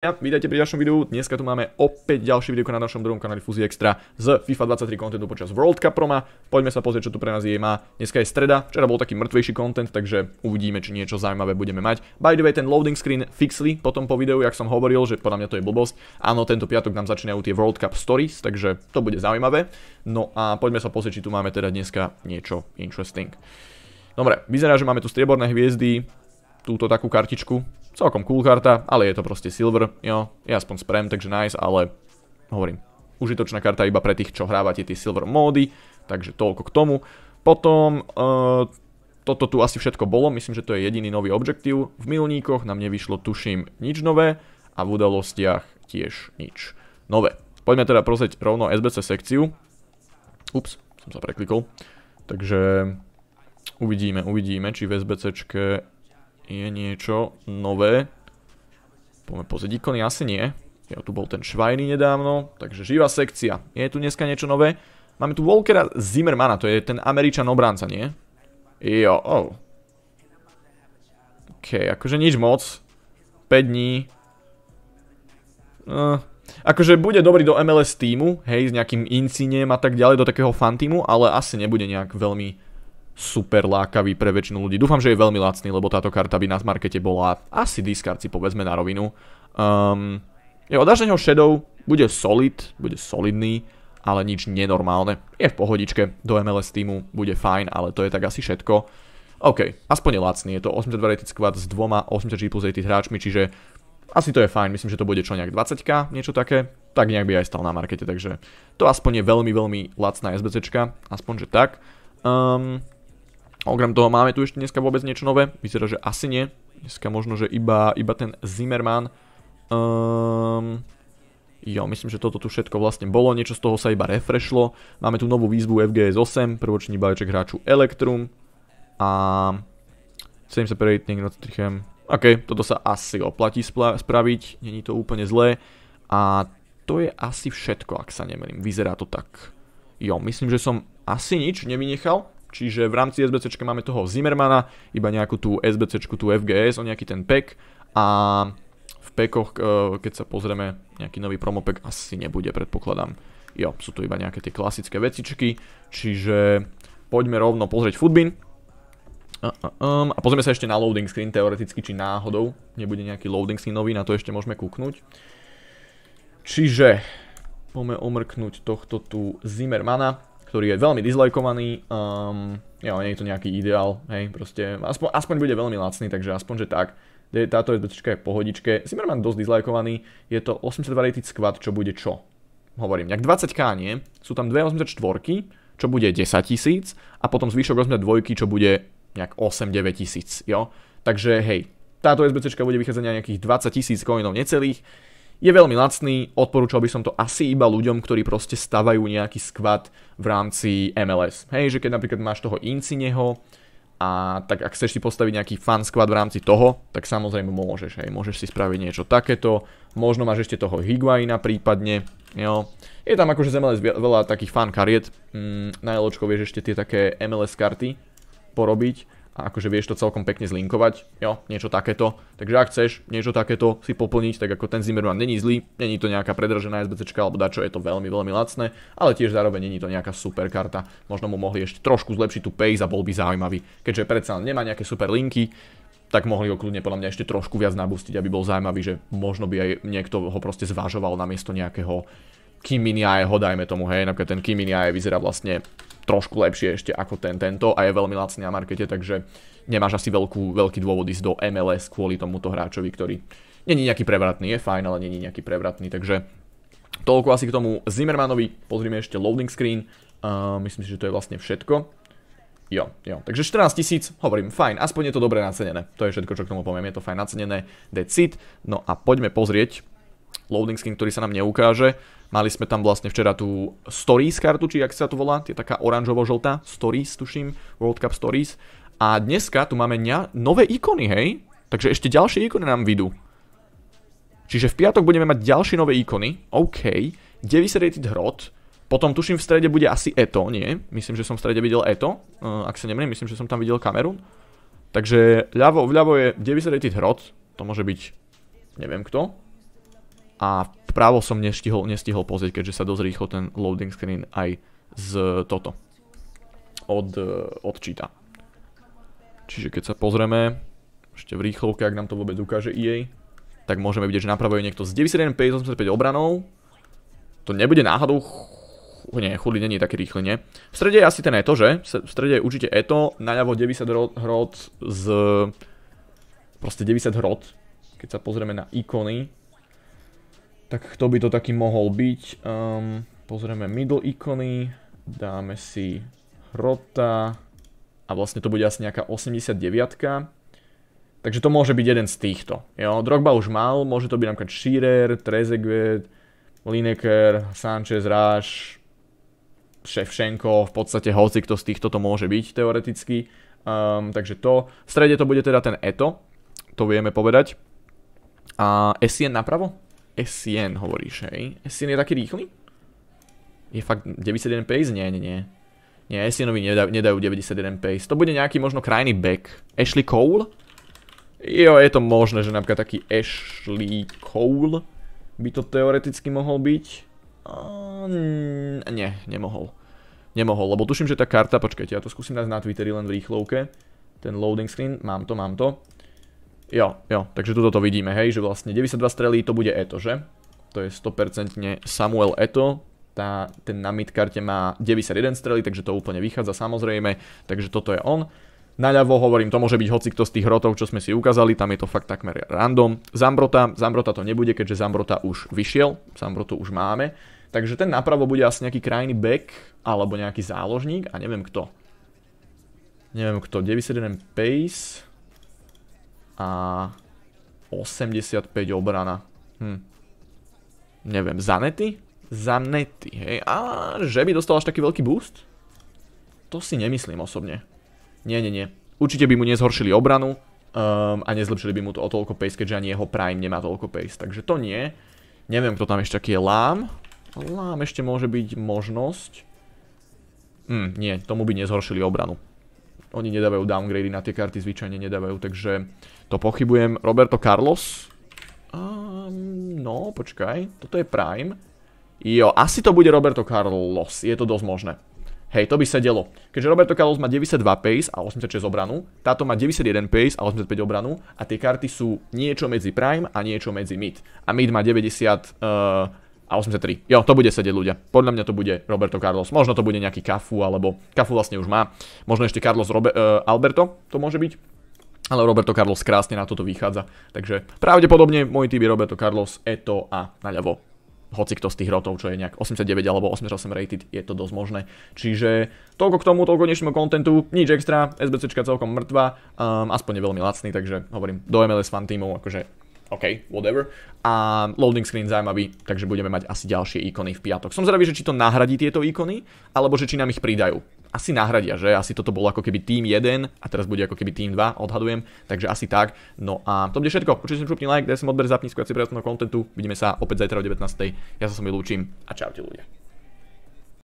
Ja, vítajte pri ďalšom videu, dneska tu máme opäť ďalšie videu na našom druhom kanáli Fuzi Extra z FIFA 23 kontentu počas World Cup Roma. Poďme sa pozrieť, čo tu pre nás je má. Dneska je streda, včera bol taký mŕtvejší kontent, takže uvidíme, či niečo zaujímavé budeme mať. By the way, ten loading screen fixli potom po videu, jak som hovoril, že podľa mňa to je blbosť. Áno, tento piatok nám začínajú tie World Cup Stories, takže to bude zaujímavé. No a poďme sa pozrieť, či tu máme teda dneska niečo interesting. Dobre, vyzerá, že máme tu strieborné hviezdy, túto takú kartičku, Celkom cool karta, ale je to proste silver, jo, je aspoň sprem, takže nice, ale hovorím, užitočná karta iba pre tých, čo hrávate tie silver módy, takže toľko k tomu. Potom, e, toto tu asi všetko bolo, myslím, že to je jediný nový objektív. V milníkoch nám nevyšlo, tuším, nič nové a v udalostiach tiež nič nové. Poďme teda prozrieť rovno SBC sekciu. Ups, som sa preklikol. Takže uvidíme, uvidíme, či v SBCčke je niečo nové. Poďme pozrieť ikony, asi nie. Ja tu bol ten Švajny nedávno, takže živá sekcia. Je tu dneska niečo nové? Máme tu Walkera Zimmermana, to je ten Američan obránca, nie? Jo, oh. OK, akože nič moc. 5 dní. Uh, akože bude dobrý do MLS týmu, hej, s nejakým incinem a tak ďalej, do takého fan týmu, ale asi nebude nejak veľmi super lákavý pre väčšinu ľudí. Dúfam, že je veľmi lacný, lebo táto karta by na markete bola asi diskarci, si povedzme na rovinu. Um, jo, dáš na neho Shadow, bude solid, bude solidný, ale nič nenormálne. Je v pohodičke, do MLS týmu bude fajn, ale to je tak asi všetko. OK, aspoň je lacný, je to 82 rated squad s dvoma 84 plus rated hráčmi, čiže asi to je fajn, myslím, že to bude čo nejak 20k, niečo také, tak nejak by aj stal na markete, takže to aspoň je veľmi, veľmi lacná SBCčka, aspoň že tak. Um, Okrem toho máme tu ešte dneska vôbec niečo nové? Vyzerá, že asi nie. Dneska možno, že iba, ten Zimmerman. Ehm, jo, myslím, že toto tu všetko vlastne bolo. Niečo z toho sa iba refreshlo. Máme tu novú výzvu FGS 8, prvočný balíček hráču Electrum. A 70 rating nad trichem. OK, toto sa asi oplatí spraviť. Není to úplne zlé. A to je asi všetko, ak sa nemením. Vyzerá to tak. Jo, myslím, že som asi nič nevynechal. Čiže v rámci SBC máme toho Zimmermana, iba nejakú tú SBC, tú FGS, o nejaký ten pack a v packoch, eh, keď sa pozrieme, nejaký nový promopack asi nebude, predpokladám. Jo, sú tu iba nejaké tie klasické vecičky, čiže poďme rovno pozrieť Footbin. Um, a pozrieme sa ešte na loading screen teoreticky, či náhodou nebude nejaký loading screen nový, na to ešte môžeme kúknúť. Čiže, poďme omrknúť tohto tu Zimmermana ktorý je veľmi dislajkovaný, um, ja, nie je to nejaký ideál, hej, proste, aspoň, aspoň bude veľmi lacný, takže aspoň, že tak. Táto SBCčka je pohodičke, Zimmerman dosť dislajkovaný, je to 82 rated squad, čo bude čo? Hovorím, nejak 20k nie, sú tam dve 84 čo bude 10 tisíc a potom zvyšok dvojky, čo bude nejak 8-9 tisíc, jo? Takže hej, táto SBCčka bude vychádzať na nejakých 20 tisíc koinov necelých, je veľmi lacný, odporúčal by som to asi iba ľuďom, ktorí proste stavajú nejaký skvad v rámci MLS. Hej, že keď napríklad máš toho Incineho, a tak ak chceš si postaviť nejaký fan squad v rámci toho, tak samozrejme môžeš, hej, môžeš si spraviť niečo takéto, možno máš ešte toho Higuaina prípadne, jo. Je tam akože z MLS veľa takých fan kariet, mm, na vieš ešte tie také MLS karty porobiť, akože vieš to celkom pekne zlinkovať, jo, niečo takéto. Takže ak chceš niečo takéto si poplniť, tak ako ten Zimmerman není zlý, není to nejaká predražená SBC alebo dačo, je to veľmi, veľmi lacné, ale tiež zároveň není to nejaká super karta. Možno mu mohli ešte trošku zlepšiť tú pace a bol by zaujímavý, keďže predsa nemá nejaké super linky, tak mohli ho kľudne podľa mňa ešte trošku viac nabustiť, aby bol zaujímavý, že možno by aj niekto ho proste zvažoval namiesto nejakého Kim Min Jae ho, dajme tomu, hej, napríklad ten Kim Min Jae vyzerá vlastne trošku lepšie ešte ako ten tento a je veľmi lacný na markete, takže nemáš asi veľkú, veľký dôvod ísť do MLS kvôli tomuto hráčovi, ktorý není nejaký prevratný, je fajn, ale není nejaký prevratný, takže toľko asi k tomu Zimmermanovi, pozrime ešte loading screen, uh, myslím si, že to je vlastne všetko. Jo, jo. Takže 14 tisíc, hovorím, fajn, aspoň je to dobre nacenené. To je všetko, čo k tomu poviem, je to fajn nacenené, decit. No a poďme pozrieť loading screen, ktorý sa nám neukáže. Mali sme tam vlastne včera tú Stories kartu, či jak sa to volá, je taká oranžovo-žltá, Stories tuším, World Cup Stories. A dneska tu máme nové ikony, hej? Takže ešte ďalšie ikony nám vidú. Čiže v piatok budeme mať ďalšie nové ikony, OK, 90 rated hrot, potom tuším v strede bude asi Eto, nie? Myslím, že som v strede videl Eto, eh, ak sa nemýlim, myslím, že som tam videl kameru. Takže vľavo je 90 rated hrot, to môže byť neviem kto, a právo som nestihol, nestihol pozrieť, keďže sa dosť rýchlo ten loading screen aj z toto od, e, odčíta. Čiže keď sa pozrieme, ešte v rýchlovke, ak nám to vôbec ukáže EA, tak môžeme vidieť, že napravo je niekto s 91,85 obranou. To nebude náhodou... Nie, chudli není taký rýchly, nie? V strede je asi ten Eto, že? V strede je určite Eto, naľavo 90 hrod z... Proste 90 hrod. Keď sa pozrieme na ikony, tak kto by to taký mohol byť? Um, pozrieme middle ikony, dáme si hrota a vlastne to bude asi nejaká 89 -ka. Takže to môže byť jeden z týchto. Jo? Drogba už mal, môže to byť napríklad Shearer, Trezeguet, Lineker, Sanchez, Ráš, Ševšenko, v podstate hoci kto z týchto to môže byť teoreticky. Um, takže to, v strede to bude teda ten Eto, to vieme povedať. A Essien napravo? SCN hovoríš, hej? SCN je taký rýchly? Je fakt 91 pace? Nie, nie, nie. Nie, SCNovi nedajú, nedajú 91 pace. To bude nejaký možno krajný back. Ashley Cole? Jo, je to možné, že napríklad taký Ashley Cole by to teoreticky mohol byť. nie, nemohol. Nemohol, lebo tuším, že tá karta, počkajte, ja to skúsim nájsť na Twitteri len v rýchlovke. Ten loading screen, mám to, mám to. Jo, jo, takže tuto to vidíme, hej, že vlastne 92 strelí, to bude Eto, že? To je 100% Samuel Eto, tá, ten na midkarte má 91 strely, takže to úplne vychádza samozrejme, takže toto je on. Naľavo hovorím, to môže byť hocikto z tých rotov, čo sme si ukázali, tam je to fakt takmer random. Zambrota, Zambrota to nebude, keďže Zambrota už vyšiel, Zambrotu už máme. Takže ten napravo bude asi nejaký krajný back, alebo nejaký záložník, a neviem kto. Neviem kto, 91 pace, a 85 obrana. Hm. Neviem, Zanety? Zanety, hej. A že by dostal až taký veľký boost? To si nemyslím osobne. Nie, nie, nie. Určite by mu nezhoršili obranu um, a nezlepšili by mu to o toľko pace, keďže ani jeho prime nemá toľko pace. Takže to nie. Neviem, kto tam ešte aký je lám. Lám ešte môže byť možnosť. Hm, nie, tomu by nezhoršili obranu. Oni nedávajú downgrady na tie karty, zvyčajne nedávajú, takže... To pochybujem. Roberto Carlos. Um, no, počkaj. Toto je Prime. Jo, asi to bude Roberto Carlos. Je to dosť možné. Hej, to by sedelo. Keďže Roberto Carlos má 92 pace a 86 obranu, táto má 91 pace a 85 obranu a tie karty sú niečo medzi prime a niečo medzi mid. A mid má 90 uh, eh, a 83. Jo, to bude sedieť ľudia. Podľa mňa to bude Roberto Carlos. Možno to bude nejaký Kafu, alebo Kafu vlastne už má. Možno ešte Carlos Robe, uh, Alberto to môže byť. Ale Roberto Carlos krásne na toto vychádza. Takže pravdepodobne môj typ je Roberto Carlos, Eto a naľavo hoci kto z tých rotov, čo je nejak 89 alebo 88 rated, je to dosť možné. Čiže toľko k tomu, toľko dnešnému kontentu, nič extra, SBCčka celkom mŕtva, um, aspoň je veľmi lacný, takže hovorím, do MLS fan týmov, akože OK, whatever. A loading screen zaujímavý, takže budeme mať asi ďalšie ikony v piatok. Som zvedavý, že či to nahradí tieto ikony, alebo že či nám ich pridajú asi nahradia, že asi toto bolo ako keby tým 1 a teraz bude ako keby tým 2, odhadujem, takže asi tak. No a to bude všetko. Určite si šupni like, daj som odber, zapni skôr si kontentu. Vidíme sa opäť zajtra o 19. Ja sa som vylúčim a čaute ľudia.